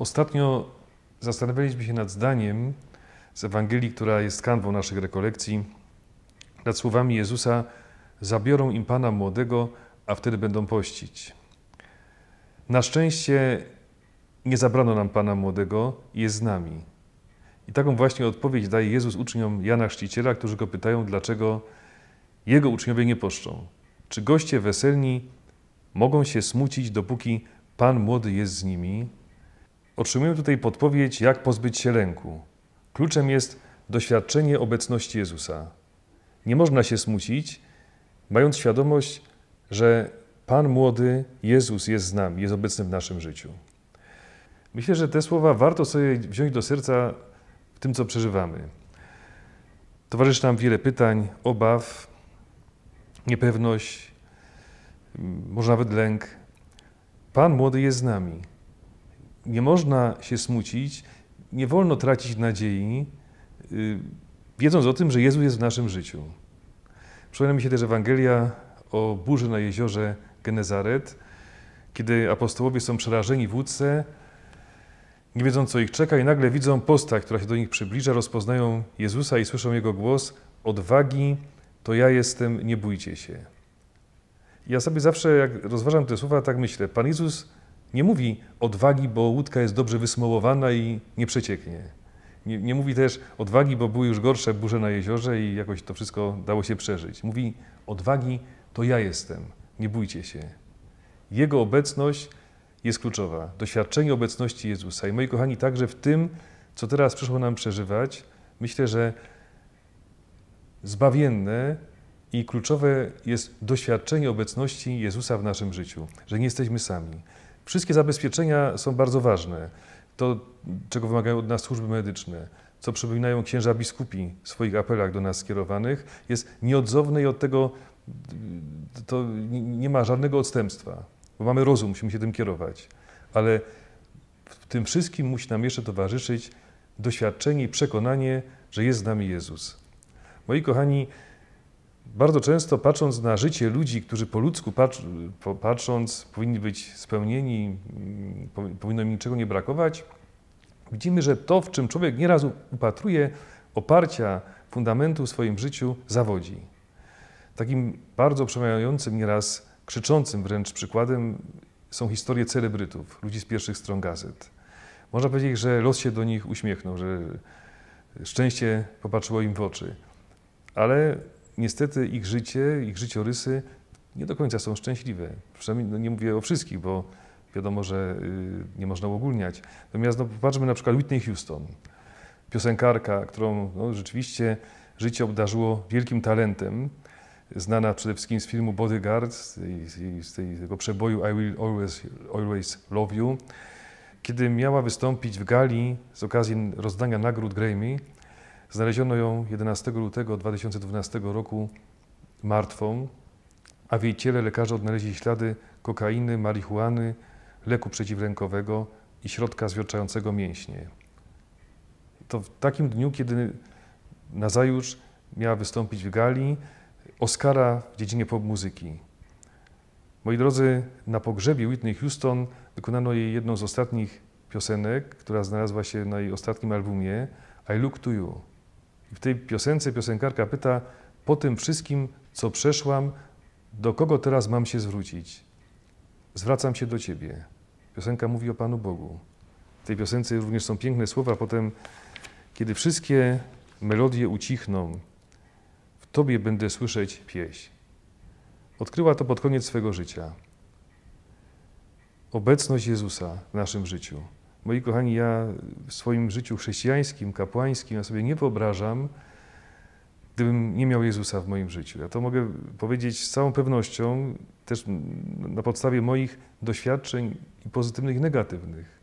Ostatnio zastanawialiśmy się nad zdaniem z Ewangelii, która jest kanwą naszych rekolekcji, nad słowami Jezusa: Zabiorą im pana młodego, a wtedy będą pościć. Na szczęście nie zabrano nam pana młodego, jest z nami. I taką właśnie odpowiedź daje Jezus uczniom Jana Chrzciciela, którzy go pytają, dlaczego jego uczniowie nie poszczą. Czy goście weselni mogą się smucić, dopóki Pan młody jest z nimi? Otrzymujemy tutaj podpowiedź, jak pozbyć się lęku. Kluczem jest doświadczenie obecności Jezusa. Nie można się smucić, mając świadomość, że Pan młody, Jezus jest z nami, jest obecny w naszym życiu. Myślę, że te słowa warto sobie wziąć do serca w tym, co przeżywamy. Towarzyszy nam wiele pytań, obaw, niepewność, mm, może nawet lęk. Pan młody jest z nami nie można się smucić, nie wolno tracić nadziei, y, wiedząc o tym, że Jezus jest w naszym życiu. Przypomina mi się też Ewangelia o burzy na jeziorze Genezaret, kiedy apostołowie są przerażeni w łódce, nie wiedzą, co ich czeka, i nagle widzą postać, która się do nich przybliża, rozpoznają Jezusa i słyszą Jego głos: Odwagi, to ja jestem, nie bójcie się. Ja sobie zawsze, jak rozważam te słowa, tak myślę: Pan Jezus nie mówi odwagi, bo łódka jest dobrze wysmołowana i nie przecieknie. Nie, nie, mówi też odwagi, bo były już gorsze burze na jeziorze i jakoś to wszystko dało się przeżyć. Mówi odwagi, to ja jestem, nie bójcie się. Jego obecność jest kluczowa. Doświadczenie obecności Jezusa. I moi kochani, także w tym, co teraz przyszło nam przeżywać, myślę, że zbawienne i kluczowe jest doświadczenie obecności Jezusa w naszym życiu, że nie jesteśmy sami. Wszystkie zabezpieczenia są bardzo ważne. To, czego wymagają od nas służby medyczne, co przypominają księża biskupi w swoich apelach do nas skierowanych, jest nieodzowne i od tego y, to nie ma żadnego odstępstwa, bo mamy rozum, musimy się tym kierować. Ale w tym wszystkim musi nam jeszcze towarzyszyć doświadczenie i przekonanie, że jest z nami Jezus. Moi kochani, bardzo często patrząc na życie ludzi, którzy po ludzku patrząc powinni być spełnieni, mm, powinno im niczego nie brakować, widzimy, że to, w czym człowiek nieraz upatruje oparcia, fundamentu w swoim życiu, zawodzi. Takim bardzo przemawiającym nieraz, krzyczącym wręcz przykładem są historie celebrytów, ludzi z pierwszych stron gazet. Można powiedzieć, że los się do nich uśmiechnął, że szczęście popatrzyło im w oczy. Ale niestety ich życie, ich życiorysy nie do końca są szczęśliwe. Przynajmniej no nie mówię o wszystkich, bo wiadomo, że y, nie można uogólniać. Natomiast no, popatrzmy na przykład Whitney Houston, piosenkarka, którą no, rzeczywiście życie obdarzyło wielkim talentem, znana przede wszystkim z filmu Bodyguard, z, z tej, tego przeboju I Will always, always Love You. Kiedy miała wystąpić w gali z okazji rozdania nagród Grammy, Znaleziono ją 11 lutego 2012 roku martwą, a w jej ciele lekarze odnaleźli ślady kokainy, marihuany, leku przeciwrękowego i środka zwierczającego mięśnie. To w takim dniu, kiedy nazajutrz miała wystąpić w gali Oscara w dziedzinie pop muzyki. Moi drodzy, na pogrzebie Whitney Houston wykonano jej jedną z ostatnich piosenek, która znalazła się na jej ostatnim albumie I Look to You. I w tej piosence piosenkarka pyta, po tym wszystkim, co przeszłam, do kogo teraz mam się zwrócić? Zwracam się do Ciebie. Piosenka mówi o Panu Bogu. W tej piosence również są piękne słowa. Potem, kiedy wszystkie melodie ucichną, w Tobie będę słyszeć pieśń. Odkryła to pod koniec swego życia. Obecność Jezusa w naszym życiu. Moi kochani, ja w swoim życiu chrześcijańskim, kapłańskim, ja sobie nie wyobrażam, gdybym nie miał Jezusa w moim życiu. Ja to mogę powiedzieć z całą pewnością, też na podstawie moich doświadczeń i pozytywnych, i negatywnych.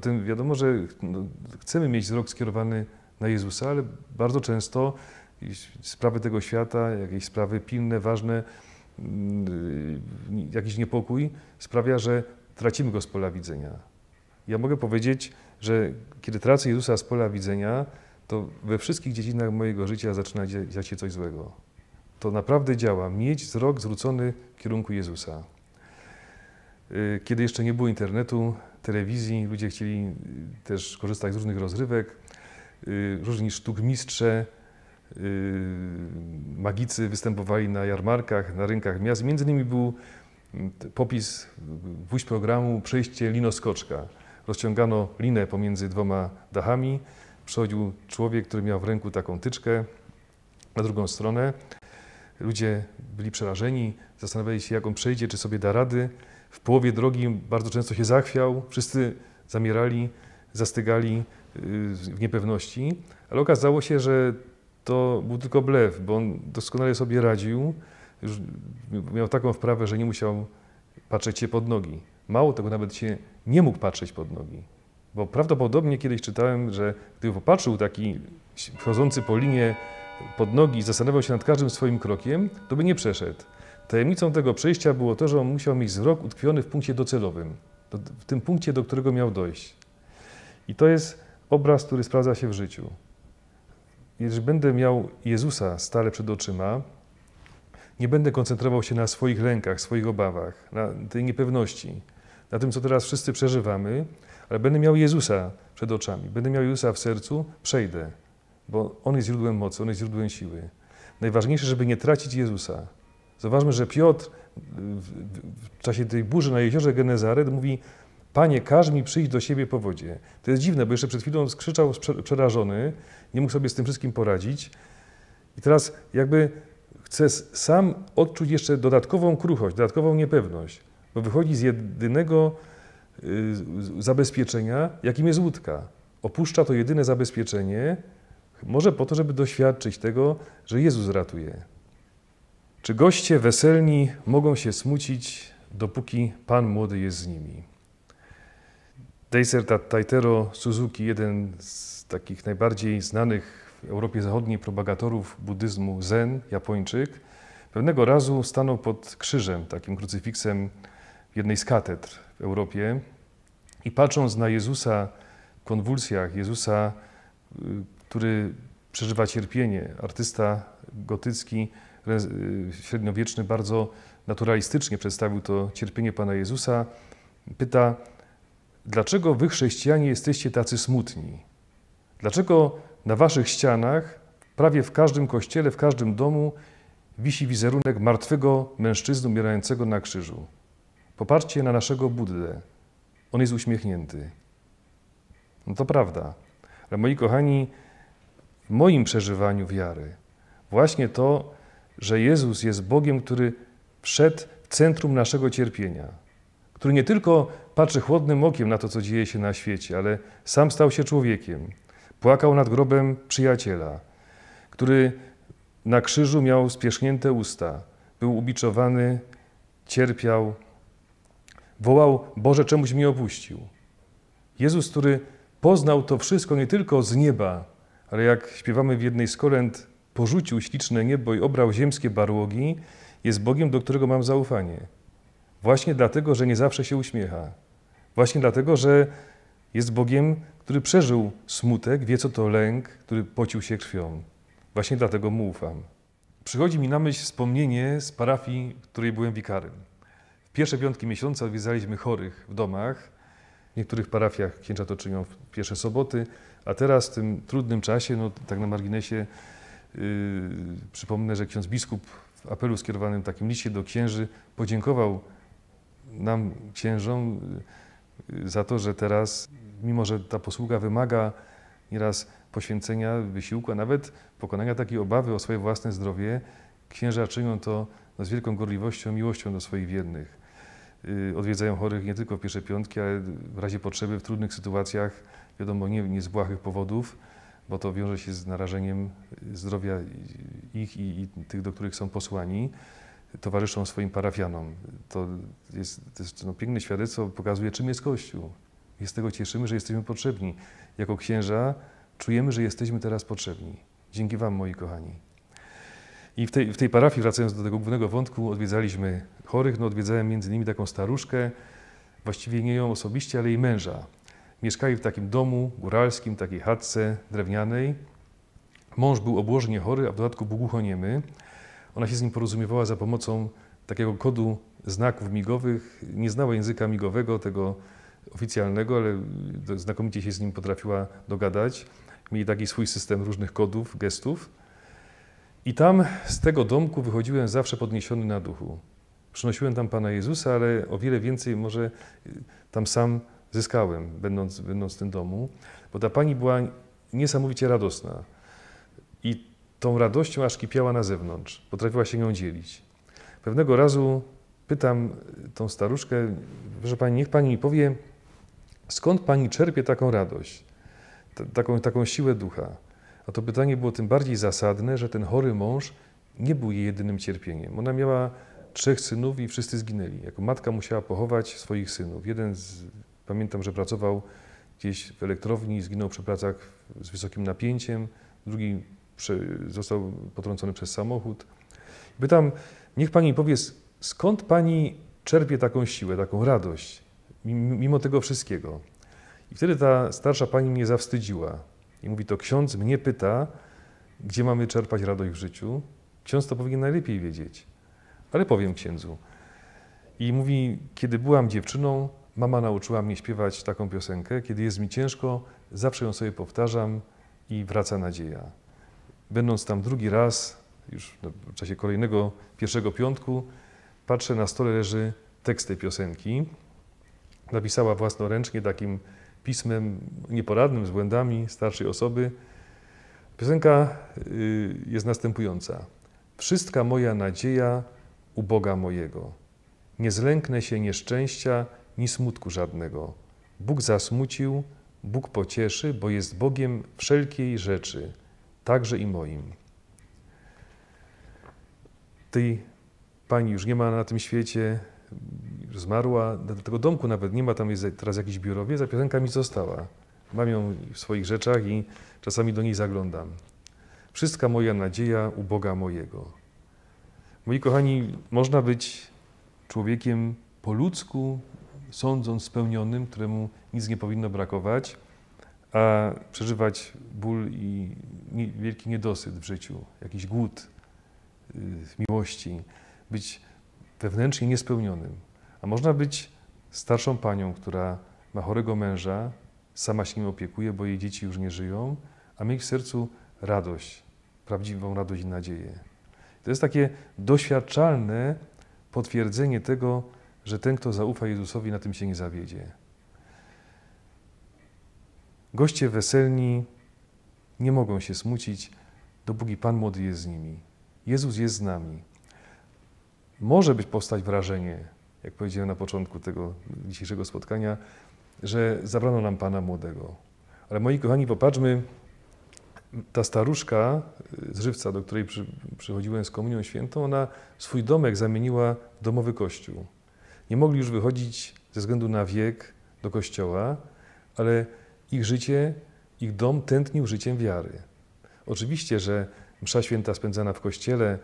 tym wiadomo, że no, chcemy mieć wzrok skierowany na Jezusa, ale bardzo często sprawy tego świata, jakieś sprawy pilne, ważne, mm, y, jakiś niepokój sprawia, że tracimy go z pola widzenia. Ja mogę powiedzieć, że kiedy tracę Jezusa z pola widzenia, to we wszystkich dziedzinach mojego życia zaczyna dziać się coś złego. To naprawdę działa. Mieć wzrok zwrócony w kierunku Jezusa. Kiedy jeszcze nie było internetu, telewizji, ludzie chcieli też korzystać z różnych rozrywek, różni sztukmistrze, magicy występowali na jarmarkach, na rynkach miast. Między innymi był popis wójt programu przejście linoskoczka rozciągano linę pomiędzy dwoma dachami. Przechodził człowiek, który miał w ręku taką tyczkę na drugą stronę. Ludzie byli przerażeni, zastanawiali się, jak on przejdzie, czy sobie da rady. W połowie drogi bardzo często się zachwiał, wszyscy zamierali, zastygali yy, w niepewności, ale okazało się, że to był tylko blef, bo on doskonale sobie radził, już miał taką wprawę, że nie musiał patrzeć się pod nogi. Mało tego, nawet się nie mógł patrzeć pod nogi. Bo prawdopodobnie kiedyś czytałem, że gdyby popatrzył taki chodzący po linie pod nogi i zastanawiał się nad każdym swoim krokiem, to by nie przeszedł. Tajemnicą tego przejścia było to, że on musiał mieć wzrok utkwiony w punkcie docelowym, w tym punkcie, do którego miał dojść. I to jest obraz, który sprawdza się w życiu. Jeżeli będę miał Jezusa stale przed oczyma, nie będę koncentrował się na swoich lękach, swoich obawach, na tej niepewności na tym, co teraz wszyscy przeżywamy, ale będę miał Jezusa przed oczami, będę miał Jezusa w sercu, przejdę, bo On jest źródłem mocy, On jest źródłem siły. Najważniejsze, żeby nie tracić Jezusa. Zauważmy, że Piotr w, czasie tej burzy na jeziorze Genezaret mówi: Panie, każ mi przyjść do siebie po wodzie. To jest dziwne, bo jeszcze przed chwilą skrzyczał przerażony, nie mógł sobie z tym wszystkim poradzić. I teraz jakby chce sam odczuć jeszcze dodatkową kruchość, dodatkową niepewność. Bo wychodzi z jedynego y, zabezpieczenia, jakim jest łódka. Opuszcza to jedyne zabezpieczenie, może po to, żeby doświadczyć tego, że Jezus ratuje. Czy goście weselni mogą się smucić, dopóki Pan młody jest z nimi? Deisertat Taitero Suzuki, jeden z takich najbardziej znanych w Europie Zachodniej propagatorów buddyzmu Zen, Japończyk, pewnego razu stanął pod krzyżem, takim krucyfiksem jednej z katedr w Europie i patrząc na Jezusa w konwulsjach, Jezusa, y, który przeżywa cierpienie, artysta gotycki, y, średniowieczny, bardzo naturalistycznie przedstawił to cierpienie Pana Jezusa, pyta, dlaczego wy chrześcijanie jesteście tacy smutni? Dlaczego na waszych ścianach, prawie w każdym kościele, w każdym domu wisi wizerunek martwego mężczyzny umierającego na krzyżu? Popatrzcie na naszego Buddę. On jest uśmiechnięty. No to prawda. Ale moi kochani, w moim przeżywaniu wiary, właśnie to, że Jezus jest Bogiem, który wszedł w centrum naszego cierpienia, który nie tylko patrzy chłodnym okiem na to, co dzieje się na świecie, ale sam stał się człowiekiem, płakał nad grobem przyjaciela, który na krzyżu miał spiesznięte usta, był ubiczowany, cierpiał, Wołał: Boże, czemuś mnie opuścił. Jezus, który poznał to wszystko nie tylko z nieba, ale jak śpiewamy w jednej z kolęd, porzucił śliczne niebo i obrał ziemskie barłogi, jest Bogiem, do którego mam zaufanie. Właśnie dlatego, że nie zawsze się uśmiecha. Właśnie dlatego, że jest Bogiem, który przeżył smutek, wie co to lęk, który pocił się krwią. Właśnie dlatego mu ufam. Przychodzi mi na myśl wspomnienie z parafii, w której byłem wikarym pierwsze piątki miesiąca odwiedzaliśmy chorych w domach. W niektórych parafiach księża to czynią w pierwsze soboty, a teraz w tym trudnym czasie, no tak na marginesie, yy, przypomnę, że ksiądz biskup w apelu skierowanym takim liście do księży podziękował nam, księżom, yy, za to, że teraz, mimo że ta posługa wymaga nieraz poświęcenia, wysiłku, a nawet pokonania takiej obawy o swoje własne zdrowie, księża czynią to no, z wielką gorliwością, miłością do swoich wiernych. Y, odwiedzają chorych nie tylko w pierwsze piątki, ale w razie potrzeby, w trudnych sytuacjach, wiadomo, nie, nie z błahych powodów, bo to wiąże się z narażeniem zdrowia ich i, i tych, do których są posłani, towarzyszą swoim parafianom. To jest, to jest no, piękne świadectwo, pokazuje, czym jest Kościół. I z tego cieszymy, że jesteśmy potrzebni. Jako księża czujemy, że jesteśmy teraz potrzebni. Dzięki Wam, moi kochani. I w tej, w tej parafii, wracając do tego głównego wątku, odwiedzaliśmy chorych. No, odwiedzałem między innymi taką staruszkę, właściwie nie ją osobiście, ale jej męża. Mieszkali w takim domu góralskim, takiej chatce drewnianej. Mąż był obłożnie chory, a w dodatku był głuchoniemy. Ona się z nim porozumiewała za pomocą takiego kodu znaków migowych. Nie znała języka migowego, tego oficjalnego, ale znakomicie się z nim potrafiła dogadać. Mieli taki swój system różnych kodów, gestów. I tam z tego domku wychodziłem zawsze podniesiony na duchu. Przynosiłem tam Pana Jezusa, ale o wiele więcej może y, tam sam zyskałem, będąc, będąc w tym domu, bo ta Pani była niesamowicie radosna. I tą radością aż kipiała na zewnątrz, potrafiła się nią dzielić. Pewnego razu pytam y, tą staruszkę, że Pani, niech Pani mi powie, skąd Pani czerpie taką radość, taką, taką siłę ducha no to pytanie było tym bardziej zasadne, że ten chory mąż nie był jej jedynym cierpieniem. Ona miała trzech synów i wszyscy zginęli. Jako matka musiała pochować swoich synów. Jeden, z, pamiętam, że pracował gdzieś w elektrowni, zginął przy pracach z wysokim napięciem, drugi został potrącony przez samochód. Pytam, niech pani powie, skąd pani czerpie taką siłę, taką radość, mimo tego wszystkiego? I wtedy ta starsza pani mnie zawstydziła. I mówi to ksiądz mnie pyta, gdzie mamy czerpać radość w życiu. Ksiądz to powinien najlepiej wiedzieć. Ale powiem księdzu. I mówi, kiedy byłam dziewczyną, mama nauczyła mnie śpiewać taką piosenkę. Kiedy jest mi ciężko, zawsze ją sobie powtarzam i wraca nadzieja. Będąc tam drugi raz, już no, w czasie kolejnego pierwszego piątku, patrzę na stole leży tekst tej piosenki. Napisała własnoręcznie takim pismem nieporadnym, z błędami starszej osoby. Piosenka y, jest następująca. Wszystka moja nadzieja u Boga mojego. Nie zlęknę się nieszczęścia, ni smutku żadnego. Bóg zasmucił, Bóg pocieszy, bo jest Bogiem wszelkiej rzeczy, także i moim. Tej pani już nie ma na tym świecie, zmarła, do tego domku nawet nie ma, tam jest teraz jakiś biurowiec, a piosenka mi została. Mam ją w swoich rzeczach i czasami do niej zaglądam. Wszystka moja nadzieja u Boga mojego. Moi kochani, można być człowiekiem po ludzku, sądząc spełnionym, któremu nic nie powinno brakować, a przeżywać ból i wielki niedosyt w życiu, jakiś głód y, miłości, być wewnętrznie niespełnionym. A można być starszą panią, która ma chorego męża, sama się nim opiekuje, bo jej dzieci już nie żyją, a mieć w sercu radość, prawdziwą radość i nadzieję. To jest takie doświadczalne potwierdzenie tego, że ten, kto zaufa Jezusowi, na tym się nie zawiedzie. Goście weselni nie mogą się smucić, dopóki Pan młody jest z nimi. Jezus jest z nami. Może być powstać wrażenie, jak powiedziałem na początku tego dzisiejszego spotkania, że zabrano nam Pana Młodego. Ale moi kochani, popatrzmy, ta staruszka y, z Żywca, do której przy, przychodziłem z Komunią Świętą, ona swój domek zamieniła w domowy kościół. Nie mogli już wychodzić ze względu na wiek do kościoła, ale ich życie, ich dom tętnił życiem wiary. Oczywiście, że msza święta spędzana w kościele,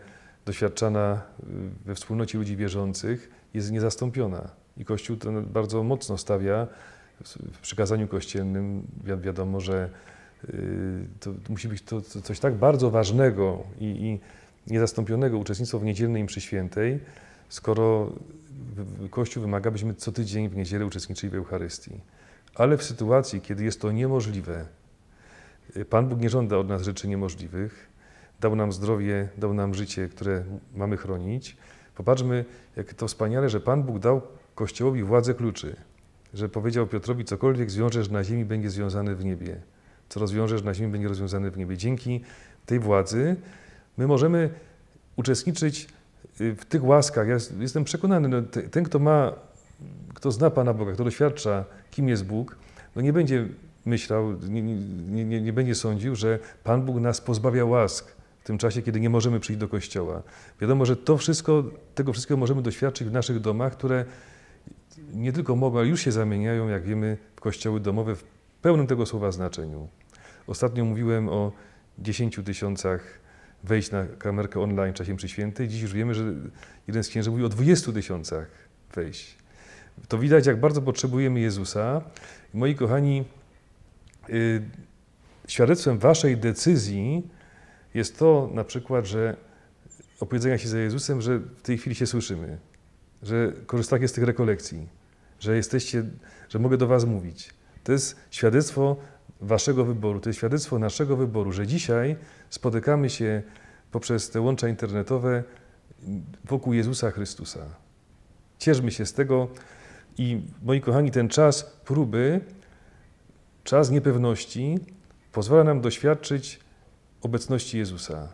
doświadczana y, we wspólnocie ludzi wierzących jest niezastąpiona. I Kościół ten bardzo mocno stawia w przykazaniu kościelnym, wi wiadomo, że y, to musi być to, coś tak bardzo ważnego i, i niezastąpionego uczestnictwo w niedzielnej mszy świętej, skoro Kościół wymaga, byśmy co tydzień w niedzielę uczestniczyli w Eucharystii. Ale w sytuacji, kiedy jest to niemożliwe, y, Pan Bóg nie żąda od nas rzeczy niemożliwych, dał nam zdrowie, dał nam życie, które mamy chronić. Popatrzmy, jak to wspaniale, że Pan Bóg dał Kościołowi władzę kluczy, że powiedział Piotrowi, cokolwiek zwiążesz na ziemi, będzie związane w niebie. Co rozwiążesz na ziemi, będzie rozwiązane w niebie. Dzięki tej władzy my możemy uczestniczyć y, w tych łaskach. Ja jestem przekonany, no, ten, kto ma, kto zna Pana Boga, kto doświadcza, kim jest Bóg, no nie będzie myślał, nie, nie, nie, nie będzie sądził, że Pan Bóg nas pozbawia łask w tym czasie, kiedy nie możemy przyjść do kościoła. Wiadomo, że to wszystko, tego wszystkiego możemy doświadczyć w naszych domach, które nie tylko mogą, ale już się zamieniają, jak wiemy, w kościoły domowe w pełnym tego słowa znaczeniu. Ostatnio mówiłem o 10 tysiącach wejść na kamerkę online czasem przy przyświętej. Dziś już wiemy, że jeden z księży mówi o 20 tysiącach wejść. To widać, jak bardzo potrzebujemy Jezusa. Moi kochani, yy, świadectwem waszej decyzji jest to na przykład, że opowiedzenia się za Jezusem, że w tej chwili się słyszymy, że korzystacie z tych rekolekcji, że jesteście, że mogę do Was mówić. To jest świadectwo Waszego wyboru, to jest świadectwo naszego wyboru, że dzisiaj spotykamy się poprzez te łącza internetowe wokół Jezusa Chrystusa. Cieszmy się z tego i moi kochani, ten czas próby, czas niepewności pozwala nam doświadczyć obecności Jezusa.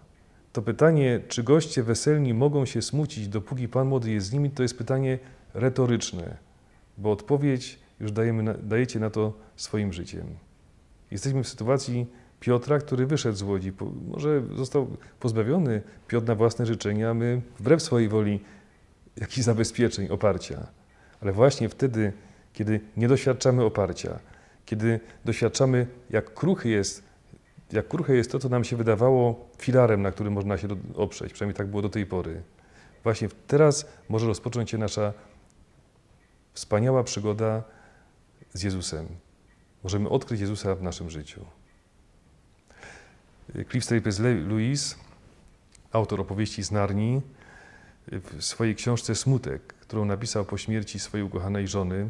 To pytanie, czy goście weselni mogą się smucić, dopóki Pan Młody jest z nimi, to jest pytanie retoryczne, bo odpowiedź już dajemy, dajecie na to swoim życiem. Jesteśmy w sytuacji Piotra, który wyszedł z łodzi. Może został pozbawiony Piotr na własne życzenia, a my wbrew swojej woli jakichś zabezpieczeń, oparcia. Ale właśnie wtedy, kiedy nie doświadczamy oparcia, kiedy doświadczamy, jak kruchy jest jak kruche jest to, co nam się wydawało filarem, na którym można się oprzeć, przynajmniej tak było do tej pory. Właśnie teraz może rozpocząć się nasza wspaniała przygoda z Jezusem. Możemy odkryć Jezusa w naszym życiu. Cliff Staples Lewis, autor opowieści z Narni, w swojej książce Smutek, którą napisał po śmierci swojej ukochanej żony,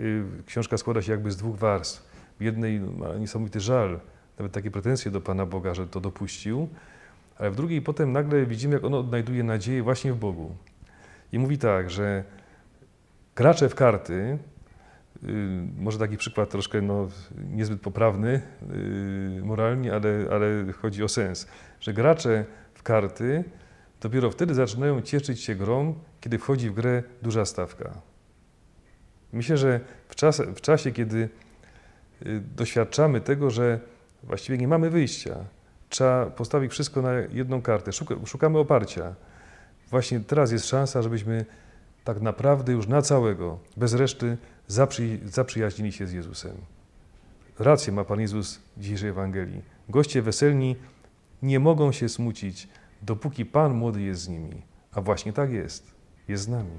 y, książka składa się jakby z dwóch warstw. W jednej ma niesamowity żal nawet takie pretensje do Pana Boga, że to dopuścił, ale w drugiej potem nagle widzimy, jak on odnajduje nadzieję właśnie w Bogu. I mówi tak, że gracze w karty, y, może taki przykład troszkę no, niezbyt poprawny y, moralnie, ale, ale chodzi o sens, że gracze w karty dopiero wtedy zaczynają cieszyć się grą, kiedy wchodzi w grę duża stawka. Myślę, że w, czas, w czasie, kiedy y, doświadczamy tego, że Właściwie nie mamy wyjścia. Trzeba postawić wszystko na jedną kartę. Szukamy oparcia. Właśnie teraz jest szansa, żebyśmy tak naprawdę już na całego, bez reszty, zaprzy, zaprzyjaźnili się z Jezusem. Rację ma Pan Jezus w dzisiejszej Ewangelii. Goście weselni nie mogą się smucić, dopóki Pan młody jest z nimi. A właśnie tak jest. Jest z nami.